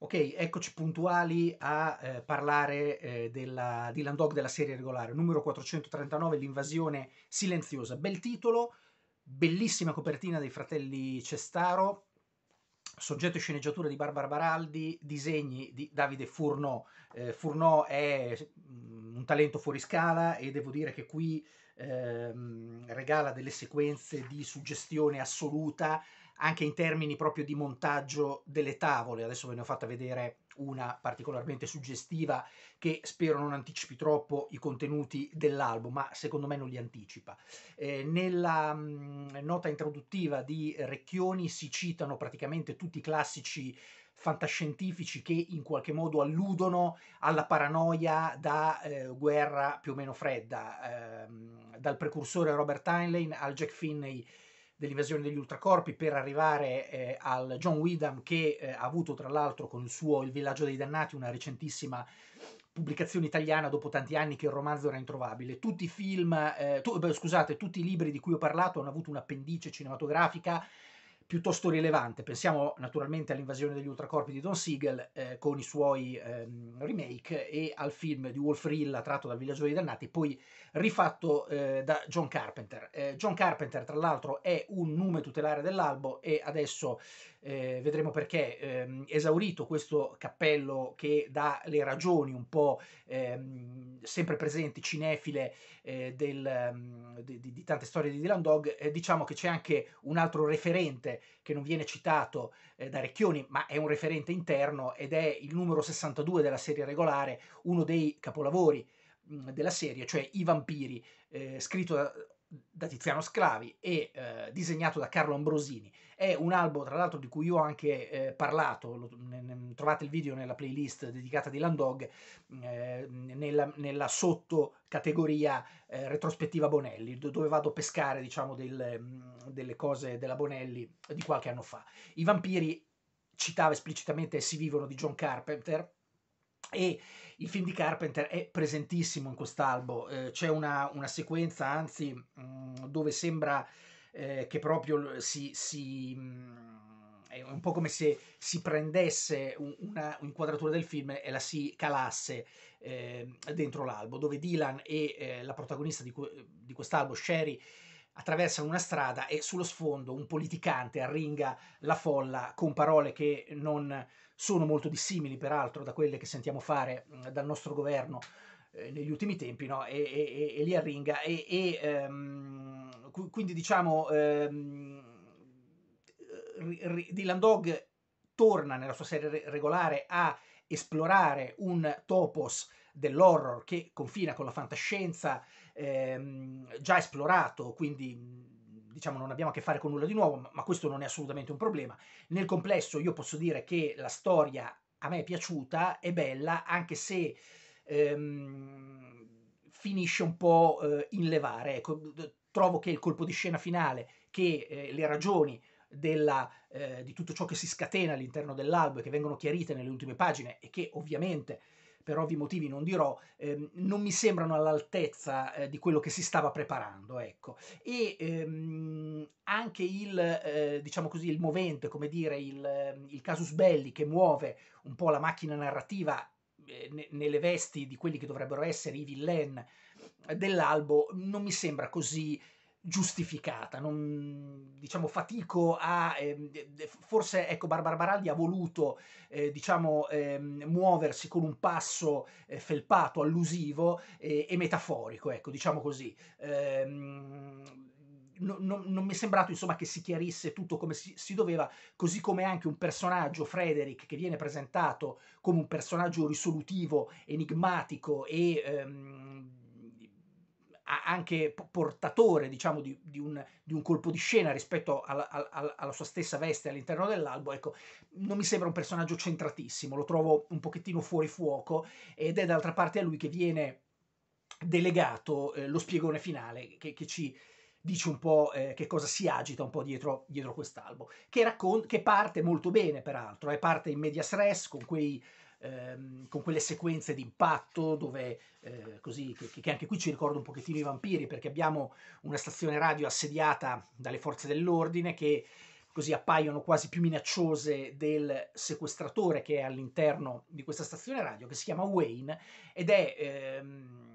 Ok, eccoci puntuali a eh, parlare eh, della, di Landog della serie regolare, numero 439, l'invasione silenziosa. Bel titolo, bellissima copertina dei fratelli Cestaro, soggetto e sceneggiatura di Barbara Baraldi, disegni di Davide Furno. Eh, Furno è mm, un talento fuori scala e devo dire che qui ehm, regala delle sequenze di suggestione assoluta anche in termini proprio di montaggio delle tavole. Adesso ve ne ho fatta vedere una particolarmente suggestiva che spero non anticipi troppo i contenuti dell'album, ma secondo me non li anticipa. Eh, nella mh, mm, nota introduttiva di Recchioni si citano praticamente tutti i classici fantascientifici che in qualche modo alludono alla paranoia da eh, guerra più o meno fredda, ehm, dal precursore Robert Heinlein al Jack Finney dell'invasione degli ultracorpi per arrivare eh, al John Widham che eh, ha avuto tra l'altro con il suo Il villaggio dei dannati una recentissima pubblicazione italiana dopo tanti anni che il romanzo era introvabile. Tutti i film, eh, tu, beh, scusate, tutti i libri di cui ho parlato hanno avuto un'appendice cinematografica piuttosto rilevante. Pensiamo naturalmente all'invasione degli ultracorpi di Don Siegel eh, con i suoi ehm, remake e al film di Wolf Rilla tratto dal Villaggio dei Dannati, poi rifatto eh, da John Carpenter. Eh, John Carpenter, tra l'altro, è un nome tutelare dell'albo e adesso eh, vedremo perché, ehm, esaurito questo cappello che dà le ragioni un po' ehm, sempre presenti, cinefile, eh, del, ehm, di, di, tante storie di Dylan Dog, eh, diciamo che c'è anche un altro referente che non viene citato eh, da Recchioni, ma è un referente interno ed è il numero 62 della serie regolare, uno dei capolavori della serie, cioè I vampiri, eh, scritto da da Tiziano Sclavi e eh, disegnato da Carlo Ambrosini. È un albo, tra l'altro, di cui io ho anche eh, parlato, lo, ne, ne, trovate il video nella playlist dedicata di Landog, eh, nella, nella sottocategoria eh, retrospettiva Bonelli, dove vado a pescare, diciamo, del, mm, delle cose della Bonelli di qualche anno fa. I vampiri citava esplicitamente Si vivono di John Carpenter, e il film di Carpenter è presentissimo in quest'albo, eh, c'è una, una, sequenza, anzi, mh, mm, dove sembra eh, che proprio si... si mh, mm, è un po' come se si prendesse un'inquadratura del film e la si calasse eh, dentro l'albo, dove Dylan e eh, la protagonista di, di quest'albo, Sherry, attraversano una strada e sullo sfondo un politicante arringa la folla con parole che non sono molto dissimili peraltro da quelle che sentiamo fare mm, dal nostro governo eh, negli ultimi tempi no? e, e, e, li arringa e, e ehm, cu- quindi diciamo ehm, Dylan Dog torna nella sua serie re- regolare a esplorare un topos dell'horror che confina con la fantascienza ehm, già esplorato quindi diciamo non abbiamo a che fare con nulla di nuovo, ma, questo non è assolutamente un problema. Nel complesso io posso dire che la storia a me è piaciuta, è bella, anche se ehm, finisce un po' eh, in levare. Ecco, trovo che il colpo di scena finale, che eh, le ragioni della, eh, di tutto ciò che si scatena all'interno dell'albo e che vengono chiarite nelle ultime pagine e che ovviamente per ovvi motivi non dirò, ehm, non mi sembrano all'altezza eh, di quello che si stava preparando. Ecco. E ehm, anche il, eh, diciamo così, il movente, come dire, il, ehm, il casus belli che muove un po' la macchina narrativa eh, nelle vesti di quelli che dovrebbero essere i villain eh, dell'albo non mi sembra così giustificata, non, diciamo fatico a, eh, forse ecco Barbara Baraldi ha voluto eh, diciamo eh, muoversi con un passo eh, felpato, allusivo e metaforico, ecco diciamo così. Ehm, no, no, non mi è sembrato insomma che si chiarisse tutto come si, si, doveva, così come anche un personaggio, Frederick, che viene presentato come un personaggio risolutivo, enigmatico e ehm, anche portatore diciamo, di, di, un, di, un, colpo di scena rispetto alla, alla, alla sua stessa veste all'interno dell'albo, ecco, non mi sembra un personaggio centratissimo, lo trovo un pochettino fuori fuoco ed è d'altra parte a lui che viene delegato eh, lo spiegone finale che, che ci dice un po' eh, che cosa si agita un po' dietro, dietro quest'albo, che, raccon- che parte molto bene peraltro, è eh, parte in medias res con quei ehm, con quelle sequenze di impatto dove, eh, così, che, che, anche qui ci ricorda un pochettino i vampiri, perché abbiamo una stazione radio assediata dalle forze dell'ordine che così appaiono quasi più minacciose del sequestratore che è all'interno di questa stazione radio, che si chiama Wayne, ed è... Ehm,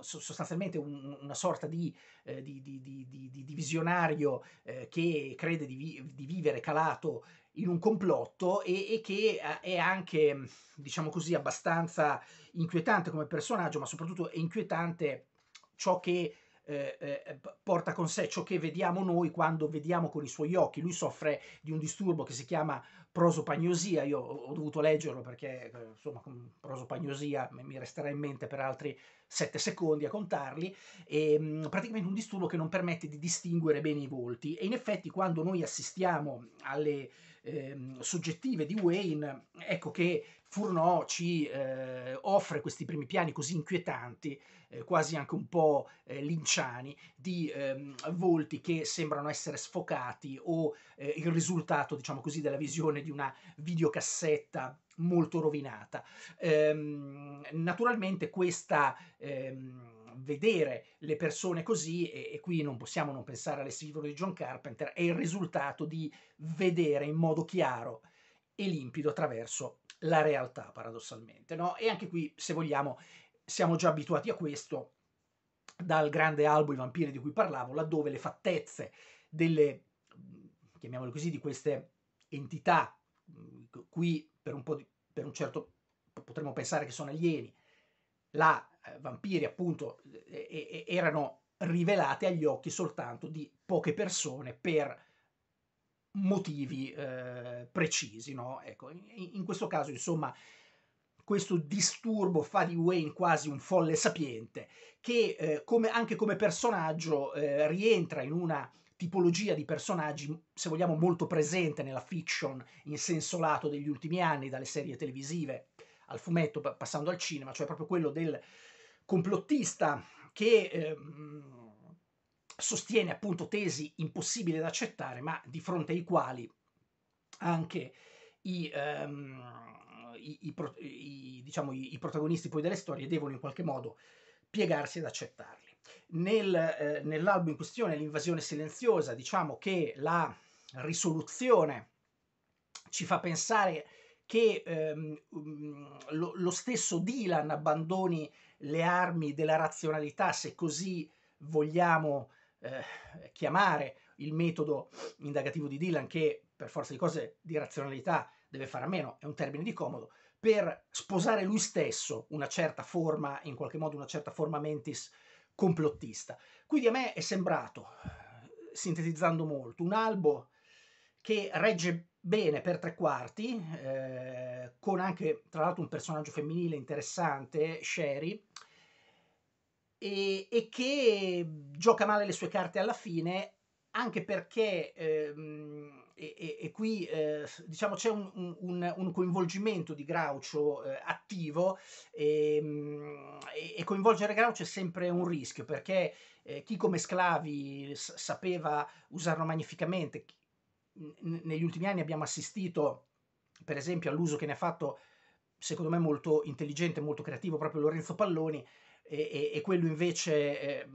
sostanzialmente un, una sorta di, eh, di, di, di visionario eh, che crede vi, di, vivere calato in un complotto e, e, che eh, è anche, mm, diciamo così, abbastanza inquietante come personaggio, ma soprattutto è inquietante ciò che eh, eh, porta con sé, ciò che vediamo noi quando vediamo con i suoi occhi. Lui soffre di un disturbo che si chiama prosopagnosia, io ho dovuto leggerlo perché, eh, insomma, prosopagnosia mi resterà in mente per altri sette secondi a contarli, e, ehm, mh, praticamente un disturbo che non permette di distinguere bene i volti. E in effetti quando noi assistiamo alle ehm, soggettive di Wayne, ecco che Fourneau ci eh, offre questi primi piani così inquietanti, eh, quasi anche un po' eh, linciani, di ehm, volti che sembrano essere sfocati o eh, il risultato, diciamo così, della visione di una videocassetta molto rovinata. Ehm, naturalmente questa... Ehm, vedere le persone così, e, e qui non possiamo non pensare alle sfide di John Carpenter, è il risultato di vedere in modo chiaro e limpido attraverso la realtà, paradossalmente. No? E anche qui, se vogliamo, siamo già abituati a questo dal grande albo I vampiri di cui parlavo, laddove le fattezze delle, chiamiamole così, di queste entità, mm, qui per un po' di, per un certo, potremmo pensare che sono alieni, la eh, vampiri appunto eh, eh, erano rivelate agli occhi soltanto di poche persone per motivi eh, precisi, no? Ecco, in, in, questo caso, insomma, questo disturbo fa di Wayne quasi un folle sapiente, che eh, come, anche come personaggio eh, rientra in una tipologia di personaggi, se vogliamo, molto presente nella fiction in senso lato degli ultimi anni, dalle serie televisive al fumetto, passando al cinema, cioè proprio quello del complottista che eh, sostiene appunto tesi impossibili da accettare, ma di fronte ai quali anche i, ehm, i, i, diciamo, i protagonisti poi delle storie devono in qualche modo piegarsi ad accettarli. Nel, eh, nell'albo in questione, l'invasione silenziosa, diciamo che la risoluzione ci fa pensare che ehm, mhmm, lo, lo, stesso Dylan abbandoni le armi della razionalità, se così vogliamo eh, chiamare il metodo indagativo di Dylan, che per forza di cose di razionalità deve fare a meno, è un termine di comodo, per sposare lui stesso una certa forma, in qualche modo una certa forma mentis complottista. Quindi a me è sembrato, sintetizzando molto, un albo che regge bene per tre quarti, eh, con anche tra l'altro un personaggio femminile interessante, Sherry, e, e, che gioca male le sue carte alla fine, anche perché, ehm, e, e, qui eh, diciamo c'è un, un, un, coinvolgimento di Groucho eh, attivo, ehm, e, coinvolgere Groucho è sempre un rischio, perché eh, chi come sclavi sapeva usarlo magnificamente, negli ultimi anni abbiamo assistito, per esempio, all'uso che ne ha fatto, secondo me, molto intelligente, molto creativo, proprio Lorenzo Palloni, e, e, e quello invece eh,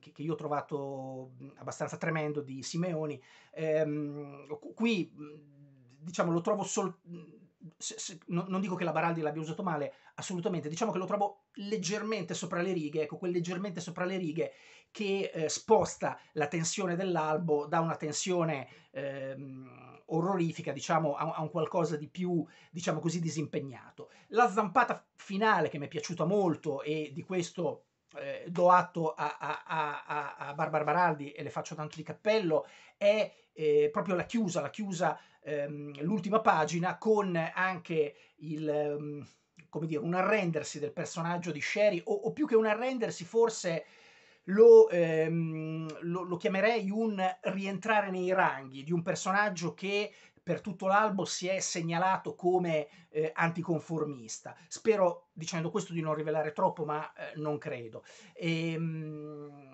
che, che, io ho trovato abbastanza tremendo di Simeoni. Ehm, qui, diciamo, lo trovo solo... Se, non dico che la Baraldi l'abbia usato male, assolutamente, diciamo che lo trovo leggermente sopra le righe, ecco, quel leggermente sopra le righe che eh, sposta la tensione dell'albo da una tensione ehm, orrorifica, diciamo, a, a, un qualcosa di più, diciamo così, disimpegnato. La zampata finale che mi è piaciuta molto e di questo eh, do atto a, a, a, Barbara Baraldi e le faccio tanto di cappello, è eh, proprio la chiusa, la chiusa, ehm, l'ultima pagina con anche il... Ehm, come dire, un arrendersi del personaggio di Sherry, o, o più che un arrendersi, forse lo, ehm, lo, lo chiamerei un rientrare nei ranghi di un personaggio che per tutto l'albo si è segnalato come eh, anticonformista. Spero, dicendo questo, di non rivelare troppo, ma eh, non credo. Ehm,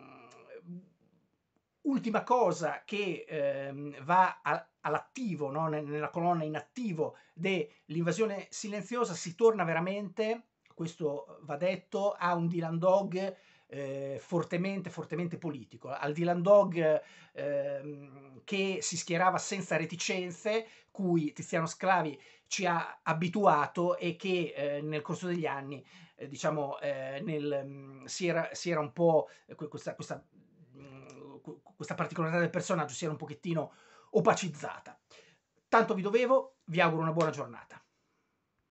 ultima cosa che ehm, va a, all'attivo, no? nella colonna inattivo dell'invasione silenziosa, si torna veramente, questo va detto, a un Dylan Dog eh, fortemente, fortemente politico. Al Dylan Dog eh, che si schierava senza reticenze, cui Tiziano Sclavi ci ha abituato e che eh, nel corso degli anni eh, diciamo, eh, nel, mm, si, era, si, era, un po' eh, questa, questa, mm, questa particolarità del personaggio si era un pochettino opacizzata. Tanto vi dovevo, vi auguro una buona giornata.